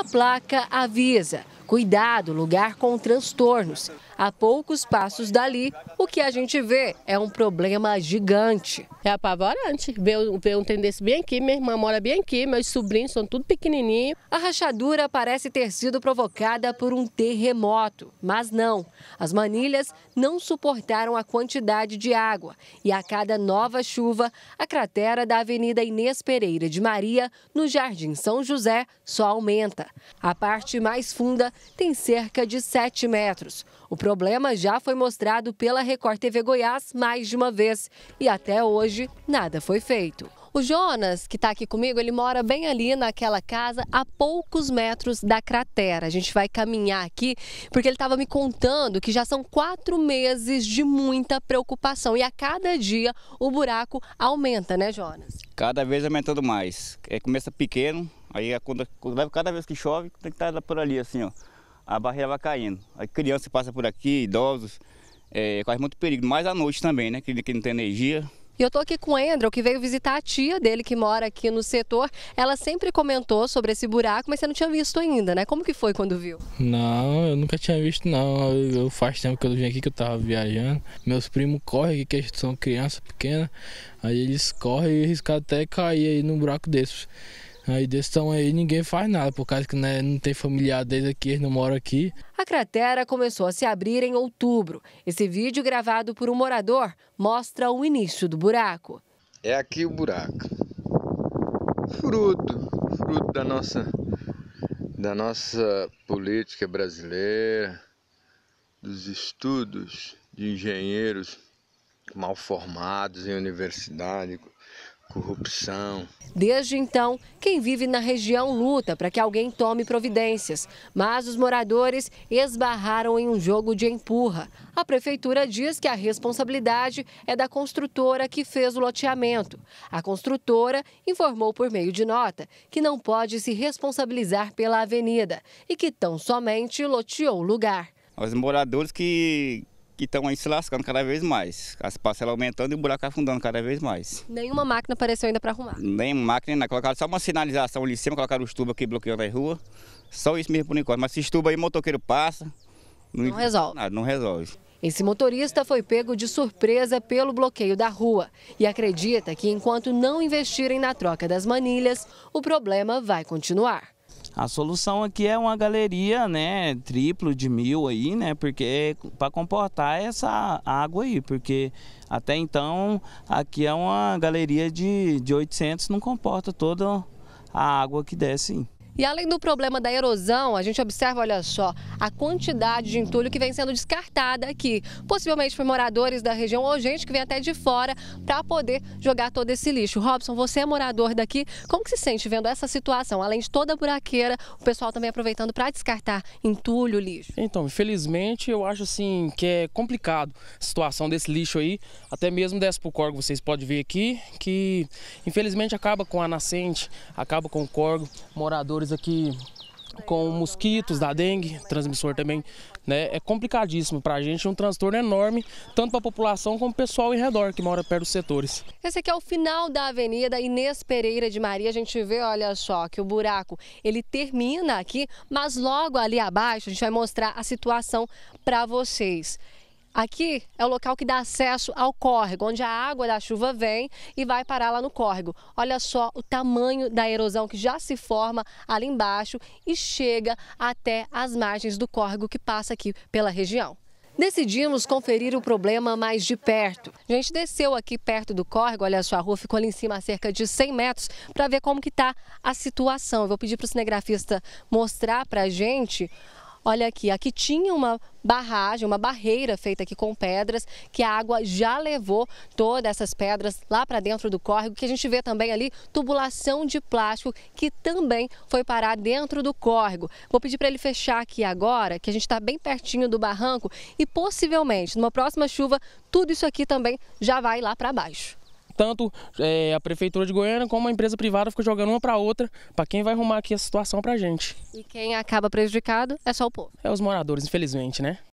a placa avisa: cuidado, lugar com transtornos. A poucos passos dali, o que a gente vê é um problema gigante. É apavorante ver, ver um trem desse bem aqui, minha irmã mora bem aqui, meus sobrinhos são tudo pequenininhos. A rachadura parece ter sido provocada por um terremoto, mas não. As manilhas não suportaram a quantidade de água e a cada nova chuva, a cratera da Avenida Inês Pereira de Maria, no Jardim São José, só aumenta. A parte mais funda tem cerca de 7 metros. O problema já foi mostrado pela Record TV Goiás mais de uma vez e até hoje nada foi feito. O Jonas, que está aqui comigo, ele mora bem ali naquela casa, a poucos metros da cratera. A gente vai caminhar aqui, porque ele estava me contando que já são quatro meses de muita preocupação. E a cada dia o buraco aumenta, né, Jonas? Cada vez aumentando mais. É, começa pequeno, Aí é quando, cada vez que chove, tem que estar tá por ali assim, ó. A barreira vai caindo. Aí criança passa por aqui, idosos, é, quase muito perigo. Mais à noite também, né? Que, que não tem energia. E eu estou aqui com o Endro, que veio visitar a tia dele, que mora aqui no setor. Ela sempre comentou sobre esse buraco, mas você não tinha visto ainda, né? Como que foi quando viu? Não, eu nunca tinha visto, não. Eu, faz tempo que eu vim aqui, que eu estava viajando. Meus primos correm aqui, que são crianças pequenas. Aí eles correm e riscam até cair aí num buraco desse. Aí desse tamanho aí ninguém faz nada, por causa que né, não tem familiar desde aqui, eles não moram aqui. A cratera começou a se abrir em outubro. Esse vídeo gravado por um morador mostra o início do buraco. É aqui o buraco. Fruto, fruto da nossa, da nossa política brasileira, dos estudos de engenheiros mal formados em universidade, corrupção. Desde então, quem vive na região luta para que alguém tome providências, mas os moradores esbarraram em um jogo de empurra. A prefeitura diz que a responsabilidade é da construtora que fez o loteamento. A construtora informou por meio de nota que não pode se responsabilizar pela avenida e que tão somente loteou o lugar. Os moradores que que estão aí se lascando cada vez mais. As parcelas aumentando e o buraco afundando cada vez mais. Nenhuma máquina apareceu ainda para arrumar? Nenhuma máquina, ainda. colocaram só uma sinalização ali em cima, colocaram os tubos aqui bloqueando a rua. Só isso mesmo por enquanto. Mas se tubo aí, motoqueiro passa. Não, não resolve. Nada, não resolve. Esse motorista foi pego de surpresa pelo bloqueio da rua e acredita que enquanto não investirem na troca das manilhas, o problema vai continuar. A solução aqui é uma galeria, né, triplo de mil aí, né, porque para comportar essa água aí, porque até então aqui é uma galeria de, de 800, não comporta toda a água que desce. E além do problema da erosão, a gente observa, olha só, a quantidade de entulho que vem sendo descartada aqui. Possivelmente por moradores da região ou gente que vem até de fora para poder jogar todo esse lixo. Robson, você é morador daqui, como que se sente vendo essa situação? Além de toda a buraqueira, o pessoal também aproveitando para descartar entulho, lixo. Então, infelizmente, eu acho assim que é complicado a situação desse lixo aí, até mesmo dessa pro corgo, vocês podem ver aqui, que infelizmente acaba com a nascente, acaba com o corgo, moradores aqui com mosquitos da dengue, transmissor também, né? É complicadíssimo para a gente, um transtorno enorme, tanto para a população como o pessoal em redor que mora perto dos setores. Esse aqui é o final da Avenida Inês Pereira de Maria. A gente vê, olha só, que o buraco ele termina aqui, mas logo ali abaixo a gente vai mostrar a situação para vocês. Aqui é o local que dá acesso ao córrego, onde a água da chuva vem e vai parar lá no córrego. Olha só o tamanho da erosão que já se forma ali embaixo e chega até as margens do córrego que passa aqui pela região. Decidimos conferir o problema mais de perto. A gente desceu aqui perto do córrego, olha só, a rua ficou ali em cima a cerca de 100 metros, para ver como que está a situação. Eu vou pedir para o cinegrafista mostrar para a gente Olha aqui, aqui tinha uma barragem, uma barreira feita aqui com pedras, que a água já levou todas essas pedras lá para dentro do córrego, que a gente vê também ali tubulação de plástico que também foi parar dentro do córrego. Vou pedir para ele fechar aqui agora, que a gente está bem pertinho do barranco e possivelmente numa próxima chuva tudo isso aqui também já vai lá para baixo tanto é, a Prefeitura de Goiânia como a empresa privada fica jogando uma para outra para quem vai arrumar aqui a situação para gente. E quem acaba prejudicado é só o povo. É os moradores, infelizmente, né?